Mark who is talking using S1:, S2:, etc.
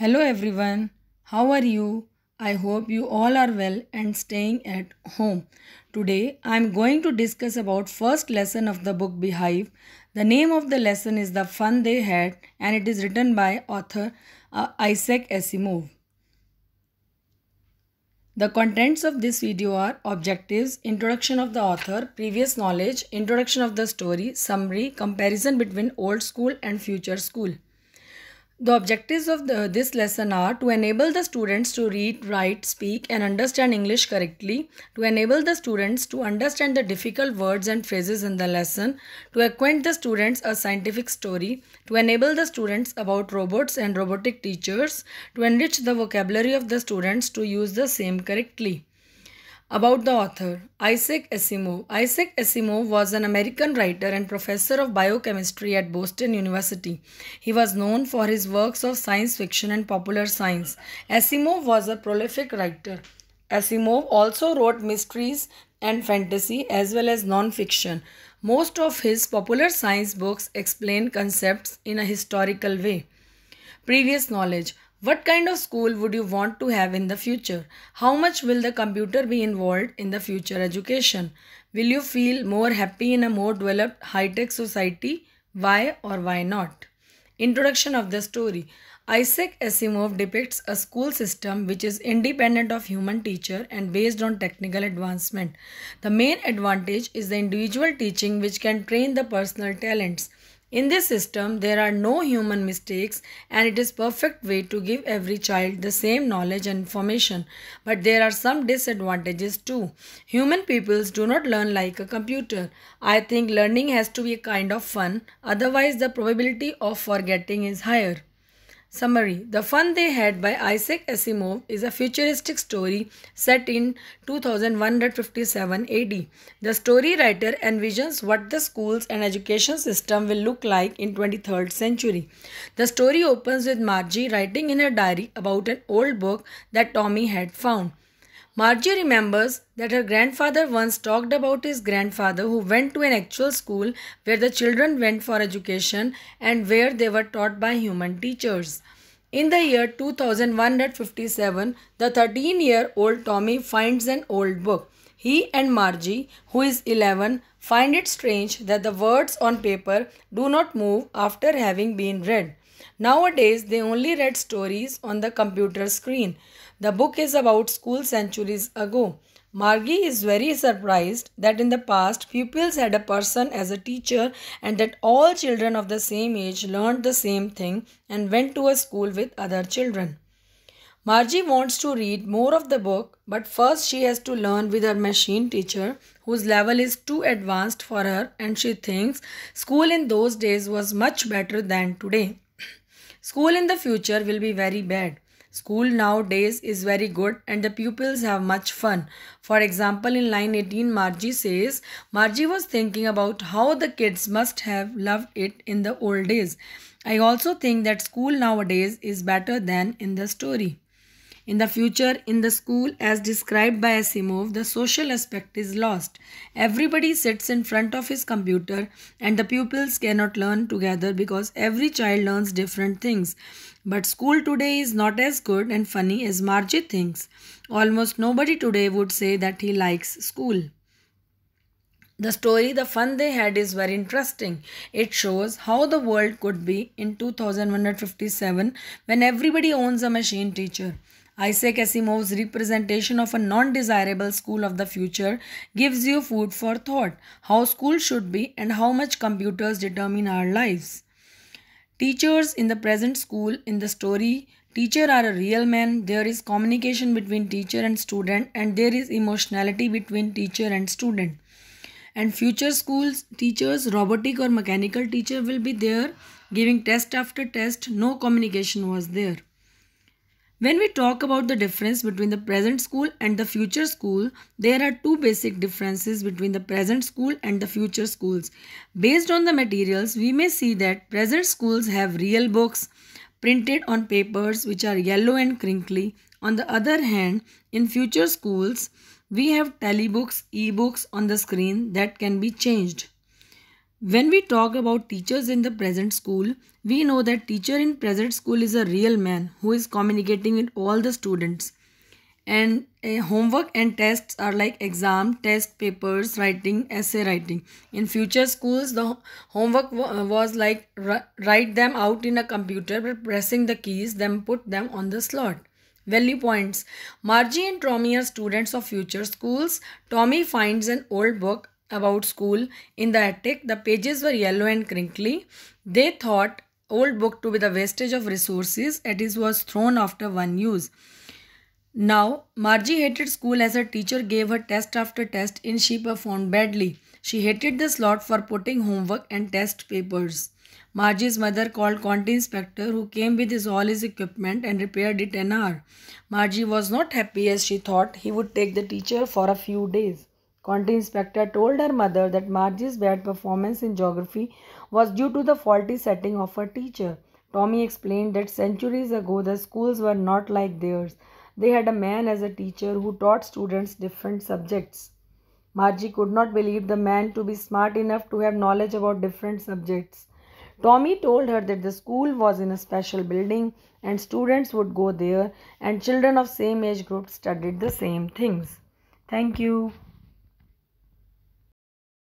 S1: Hello everyone, how are you? I hope you all are well and staying at home. Today I am going to discuss about first lesson of the book Behive. The name of the lesson is The Fun They Had and it is written by author uh, Isaac Asimov. The contents of this video are objectives, introduction of the author, previous knowledge, introduction of the story, summary, comparison between old school and future school. The objectives of the, this lesson are to enable the students to read, write, speak and understand English correctly, to enable the students to understand the difficult words and phrases in the lesson, to acquaint the students a scientific story, to enable the students about robots and robotic teachers, to enrich the vocabulary of the students to use the same correctly. About the author, Isaac Asimov. Isaac Asimov was an American writer and professor of biochemistry at Boston University. He was known for his works of science fiction and popular science. Asimov was a prolific writer. Asimov also wrote mysteries and fantasy as well as non-fiction. Most of his popular science books explain concepts in a historical way. Previous knowledge what kind of school would you want to have in the future? How much will the computer be involved in the future education? Will you feel more happy in a more developed high-tech society? Why or why not? Introduction of the story. Isaac Asimov depicts a school system which is independent of human teacher and based on technical advancement. The main advantage is the individual teaching which can train the personal talents. In this system, there are no human mistakes and it is perfect way to give every child the same knowledge and information. But there are some disadvantages too. Human pupils do not learn like a computer. I think learning has to be a kind of fun, otherwise the probability of forgetting is higher. Summary The Fun They Had by Isaac Asimov is a futuristic story set in 2157 AD. The story writer envisions what the schools and education system will look like in 23rd century. The story opens with Margie writing in her diary about an old book that Tommy had found. Margie remembers that her grandfather once talked about his grandfather who went to an actual school where the children went for education and where they were taught by human teachers. In the year 2157, the 13 year old Tommy finds an old book. He and Margie, who is 11, find it strange that the words on paper do not move after having been read. Nowadays, they only read stories on the computer screen. The book is about school centuries ago. Margie is very surprised that in the past pupils had a person as a teacher and that all children of the same age learned the same thing and went to a school with other children. Margie wants to read more of the book, but first she has to learn with her machine teacher, whose level is too advanced for her, and she thinks school in those days was much better than today. School in the future will be very bad. School nowadays is very good and the pupils have much fun. For example, in line 18, Margie says, Margie was thinking about how the kids must have loved it in the old days. I also think that school nowadays is better than in the story. In the future, in the school, as described by Asimov, the social aspect is lost. Everybody sits in front of his computer and the pupils cannot learn together because every child learns different things. But school today is not as good and funny as Margie thinks. Almost nobody today would say that he likes school. The story, the fun they had is very interesting. It shows how the world could be in 2157 when everybody owns a machine teacher. Isaac Asimov's representation of a non-desirable school of the future gives you food for thought, how school should be and how much computers determine our lives. Teachers in the present school in the story Teacher are a real man, there is communication between teacher and student and there is emotionality between teacher and student. And future schools, teachers, robotic or mechanical teacher will be there giving test after test, no communication was there. When we talk about the difference between the present school and the future school, there are two basic differences between the present school and the future schools. Based on the materials, we may see that present schools have real books printed on papers which are yellow and crinkly. On the other hand, in future schools, we have tally books, e-books on the screen that can be changed. When we talk about teachers in the present school, we know that teacher in present school is a real man who is communicating with all the students. And eh, homework and tests are like exam, test papers, writing, essay writing. In future schools, the homework was like write them out in a computer by pressing the keys, then put them on the slot. Value points. Margie and Tommy are students of future schools. Tommy finds an old book about school in the attic. The pages were yellow and crinkly. They thought old book to be the wastage of resources and it was thrown after one use. Now, Margie hated school as her teacher gave her test after test and she performed badly. She hated the slot for putting homework and test papers. Margie's mother called county inspector who came with his all his equipment and repaired it an hour. Margie was not happy as she thought he would take the teacher for a few days. County inspector told her mother that Margie's bad performance in geography was due to the faulty setting of her teacher. Tommy explained that centuries ago the schools were not like theirs. They had a man as a teacher who taught students different subjects. Margie could not believe the man to be smart enough to have knowledge about different subjects. Tommy told her that the school was in a special building and students would go there and children of same age group studied the same things. Thank you.